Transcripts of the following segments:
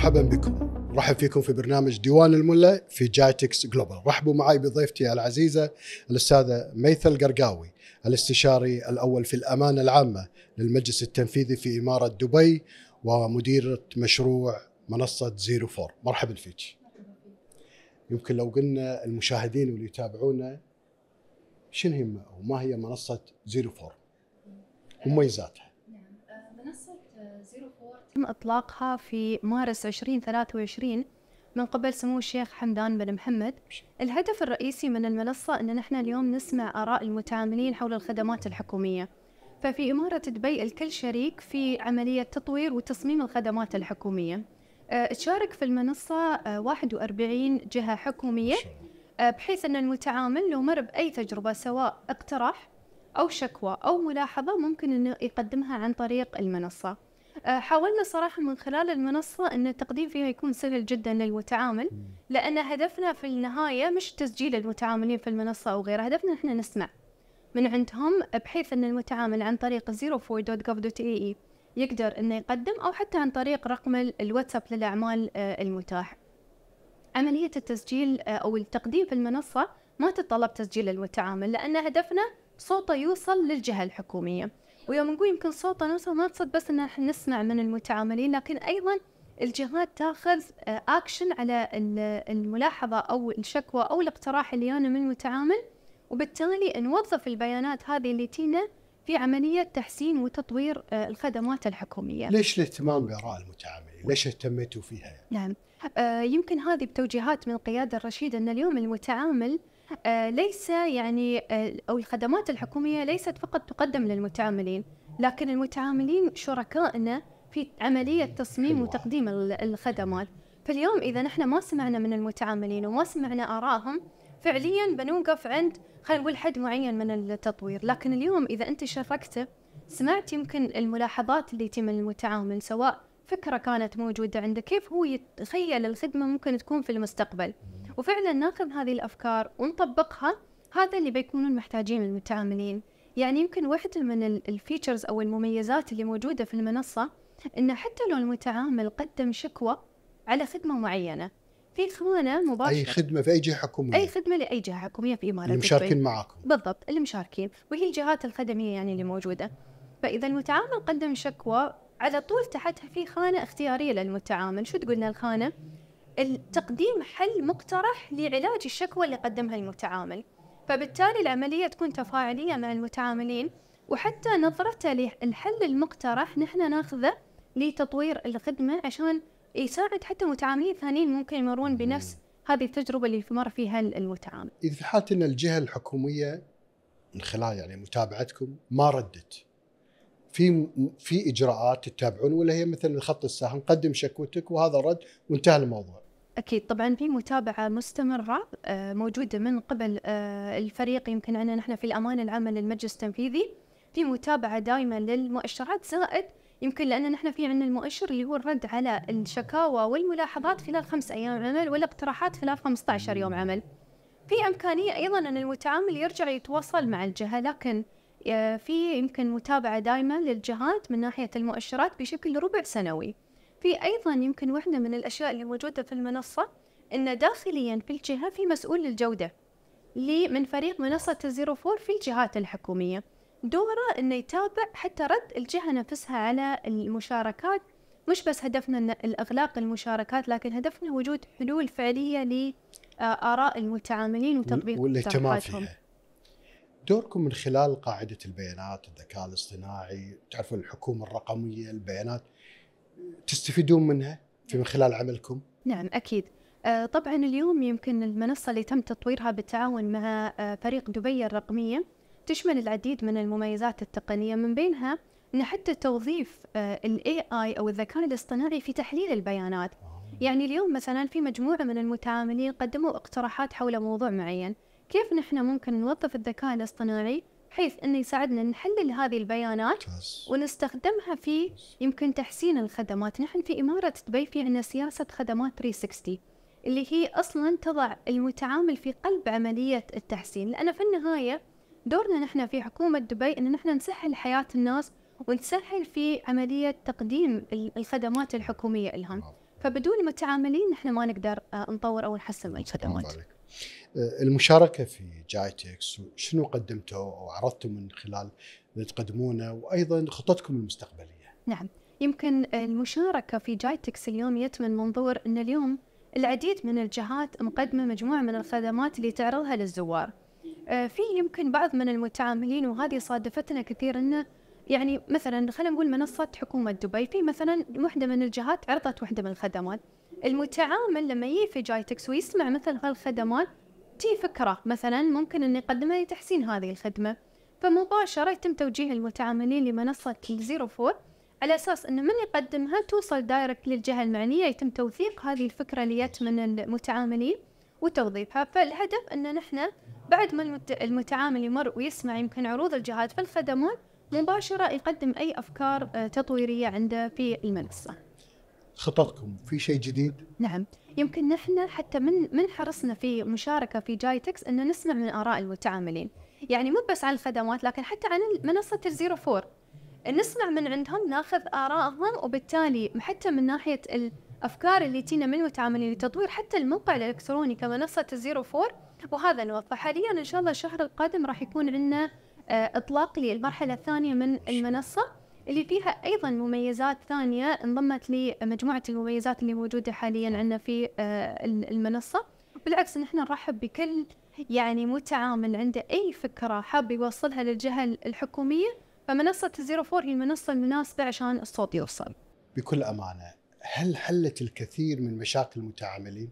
مرحبا بكم رحب فيكم في برنامج ديوان الملة في جايتكس جلوبال رحبوا معي بضيفتي العزيزة الأستاذة ميثل قرقاوي الاستشاري الأول في الأمانة العامة للمجلس التنفيذي في إمارة دبي ومديرة مشروع منصة زيرو فور مرحبا فيك يمكن لو قلنا المشاهدين واللي يتابعونا شنو هي وما هي منصة زيرو فور ومميزاتها تم إطلاقها في مارس 2023 من قبل سمو الشيخ حمدان بن محمد الهدف الرئيسي من المنصة أن نحن اليوم نسمع آراء المتعاملين حول الخدمات الحكومية ففي إمارة دبي الكل شريك في عملية تطوير وتصميم الخدمات الحكومية أه، تشارك في المنصة 41 أه، جهة حكومية أه، بحيث أن المتعامل لو مر بأي تجربة سواء اقتراح أو شكوى أو ملاحظة ممكن أنه يقدمها عن طريق المنصة آه، حاولنا صراحة من خلال المنصة أن التقديم فيها يكون سهل جدا للمتعامل لأن هدفنا في النهاية مش تسجيل المتعاملين في المنصة أو غيرها هدفنا إحنا نسمع من عندهم بحيث أن المتعامل عن طريق 04.gov.ae يقدر أنه يقدم أو حتى عن طريق رقم الواتساب للأعمال آه، المتاح عملية التسجيل آه، أو التقديم في المنصة ما تتطلب تسجيل المتعامل لأن هدفنا صوته يوصل للجهة الحكومية ويوم نقول يمكن صوتنا ما تصد بس ان احنا نسمع من المتعاملين لكن ايضا الجهات تاخذ اكشن آه، على الملاحظه او الشكوى او الاقتراح اللي يانا من المتعامل وبالتالي نوظف البيانات هذه اللي تينا في عمليه تحسين وتطوير آه، الخدمات الحكوميه. ليش الاهتمام باراء المتعاملين؟ ليش اهتميتوا فيها؟ يعني؟ نعم. آه، يمكن هذه بتوجيهات من القياده الرشيده ان اليوم المتعامل آه، ليس يعني آه، أو الخدمات الحكومية ليست فقط تقدم للمتعاملين لكن المتعاملين شركائنا في عملية تصميم وتقديم الخدمات فاليوم إذا نحن ما سمعنا من المتعاملين وما سمعنا آرائهم فعليا بنوقف عند خلينا نقول حد معين من التطوير لكن اليوم إذا أنت شاركته سمعت يمكن الملاحظات اللي تي من المتعامل سواء فكرة كانت موجودة عنده كيف هو يتخيل الخدمة ممكن تكون في المستقبل وفعلا ناخذ هذه الافكار ونطبقها هذا اللي بيكونون محتاجين المتعاملين يعني يمكن واحدة من الفيتشرز أو المميزات اللي موجودة في المنصة إنه حتى لو المتعامل قدم شكوى على خدمة معينة في خانة مباشرة أي خدمة في أي جهة حكومية أي خدمة لأي جهة حكومية في إمارة المشاركين معاكم بالضبط المشاركين وهي الجهات الخدمية يعني اللي موجودة فإذا المتعامل قدم شكوى على طول تحتها في خانة اختيارية للمتعامل شو تقولنا الخانة؟ تقديم حل مقترح لعلاج الشكوى اللي قدمها المتعامل فبالتالي العملية تكون تفاعلية مع المتعاملين وحتى نظرته للحل المقترح نحن ناخذه لتطوير الخدمة عشان يساعد حتى متعاملين ثانيين ممكن يمرون بنفس هذه التجربة اللي مر فيها المتعامل. إذا في حالة أن الجهة الحكومية من خلال يعني متابعتكم ما ردت في في اجراءات تتابعون ولا هي مثل الخط الساحه نقدم شكوتك وهذا رد وانتهى الموضوع أكيد طبعا في متابعة مستمرة آه، موجودة من قبل آه، الفريق يمكن عندنا نحن في الأمانة العامة للمجلس التنفيذي في متابعة دائما للمؤشرات زائد يمكن لأن نحن في عندنا المؤشر اللي هو الرد على الشكاوى والملاحظات خلال خمس أيام عمل والاقتراحات خلال 15 يوم عمل في إمكانية أيضا أن المتعامل يرجع يتواصل مع الجهة لكن آه، في يمكن متابعة دائما للجهات من ناحية المؤشرات بشكل ربع سنوي في أيضا يمكن واحدة من الأشياء اللي موجودة في المنصة أن داخليا في الجهة في مسؤول للجودة لي من فريق منصة الزيرو فور في الجهات الحكومية دوره أنه يتابع حتى رد الجهة نفسها على المشاركات مش بس هدفنا الإغلاق المشاركات لكن هدفنا وجود حلول فعلية لآراء المتعاملين وتطبيق والاهتمام فيها دوركم من خلال قاعدة البيانات الذكاء الاصطناعي تعرفون الحكومة الرقمية البيانات تستفيدون منها في من خلال عملكم؟ نعم اكيد آه، طبعا اليوم يمكن المنصة اللي تم تطويرها بالتعاون مع آه، فريق دبي الرقمية تشمل العديد من المميزات التقنية من بينها أن حتى توظيف آه، الـ AI أو الذكاء الاصطناعي في تحليل البيانات يعني اليوم مثلا في مجموعة من المتعاملين قدموا اقتراحات حول موضوع معين كيف نحن ممكن نوظف الذكاء الاصطناعي بحيث انه يساعدنا نحلل هذه البيانات ونستخدمها في يمكن تحسين الخدمات، نحن في اماره دبي في عندنا سياسه خدمات 360 اللي هي اصلا تضع المتعامل في قلب عمليه التحسين، لان في النهايه دورنا نحن في حكومه دبي ان نحن نسهل حياه الناس ونسهل في عمليه تقديم الخدمات الحكوميه لهم. فبدون متعاملين نحن ما نقدر آه، نطور او نحسن الخدمات. آه، المشاركه في جايتكس شنو قدمتوا او عرضتوا من خلال اللي تقدمونه وايضا خططكم المستقبليه. نعم يمكن المشاركه في جايتكس اليوم يت من منظور ان اليوم العديد من الجهات مقدمه مجموعه من الخدمات اللي تعرضها للزوار. آه، في يمكن بعض من المتعاملين وهذه صادفتنا كثير انه يعني مثلا خلينا نقول منصة حكومة دبي في مثلا وحدة من الجهات عرضت وحدة من الخدمات المتعامل لما يجي في جايتكس ويسمع مثل هالخدمات تي فكرة مثلا ممكن أني أقدمها لتحسين هذه الخدمة فمباشرة يتم توجيه المتعاملين لمنصة زيرو فور على أساس أنه من يقدمها توصل دايركت للجهة المعنية يتم توثيق هذه الفكرة اللي جت من المتعاملين وتوظيفها فالهدف أن نحن بعد ما المتعامل يمر ويسمع يمكن عروض الجهات في الخدمات مباشرة يقدم أي أفكار آه، تطويرية عنده في المنصة خططكم في شيء جديد؟ نعم يمكن نحن حتى من من حرصنا في مشاركه في جايتكس انه نسمع من اراء المتعاملين يعني مو بس على الخدمات لكن حتى عن منصه الزيرو فور نسمع من عندهم ناخذ آرائهم وبالتالي حتى من ناحية الأفكار اللي تينا من المتعاملين لتطوير حتى الموقع الإلكتروني كمنصة الزيرو فور وهذا نوظف حاليا إن شاء الله الشهر القادم راح يكون عندنا آه، إطلاق للمرحلة الثانية من المنصة اللي فيها ايضا مميزات ثانيه انضمت لمجموعه المميزات اللي موجوده حاليا نعم. عندنا في آه، المنصه بالعكس نحن نرحب بكل يعني متعامل عنده اي فكره حاب يوصلها للجهه الحكوميه فمنصه الزيرو فور هي المنصه المناسبه عشان الصوت يوصل بكل امانه هل حلت الكثير من مشاكل المتعاملين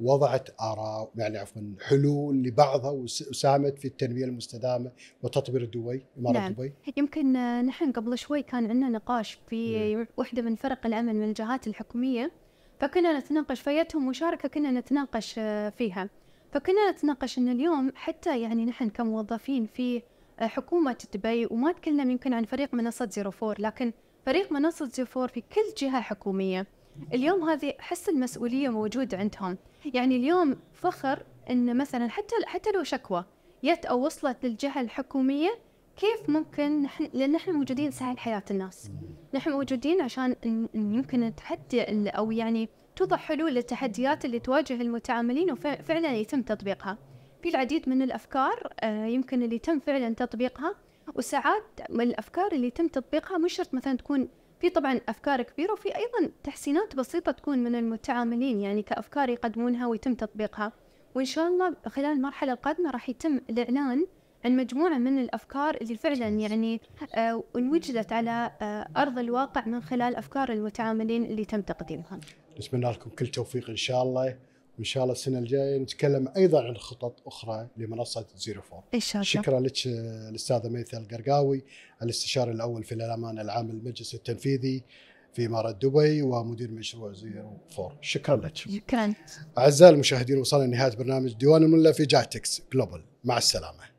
وضعت آراء يعني عفوا حلول لبعضها وساهمت في التنمية المستدامة وتطوير دبي إمارة نعم. دبي يمكن آه، نحن قبل شوي كان عندنا نقاش في وحده من فرق العمل من الجهات الحكومية فكنا نتناقش فيتهم مشاركة كنا نتناقش آه، فيها فكنا نتناقش أن اليوم حتى يعني نحن كموظفين في آه، حكومة دبي وما تكلم يمكن عن فريق منصة زيرو فور لكن فريق منصة زيرو فور في كل جهة حكومية اليوم هذه حس المسؤوليه موجود عندهم يعني اليوم فخر ان مثلا حتى حتى لو شكوى جت او وصلت للجهه الحكوميه كيف ممكن نحن لان نحن موجودين نسهل حياه الناس نحن موجودين عشان يمكن نتحدى او يعني توضع حلول للتحديات اللي تواجه المتعاملين وفعلا يتم تطبيقها في العديد من الافكار آه، يمكن اللي تم فعلا تطبيقها وساعات الافكار اللي تم تطبيقها مش شرط مثلا تكون في طبعا افكار كبيره وفي ايضا تحسينات بسيطه تكون من المتعاملين يعني كافكار يقدمونها ويتم تطبيقها وان شاء الله خلال المرحله القادمه راح يتم الاعلان عن مجموعه من الافكار اللي فعلا يعني آه انوجدت على آه ارض الواقع من خلال افكار المتعاملين اللي تم تقديمها. نتمنى لكم كل توفيق ان شاء الله. وان شاء الله السنه الجايه نتكلم ايضا عن خطط اخرى لمنصه زيرو فور ان شاء الله شكرا لك الاستاذه ميثل القرقاوي الاستشاري الاول في الامان العام للمجلس التنفيذي في إمارة دبي ومدير مشروع زيرو فور شكرا لك شكرا أعزائي المشاهدين وصلنا لنهاية برنامج ديوان الملا في جاتكس جلوبال مع السلامة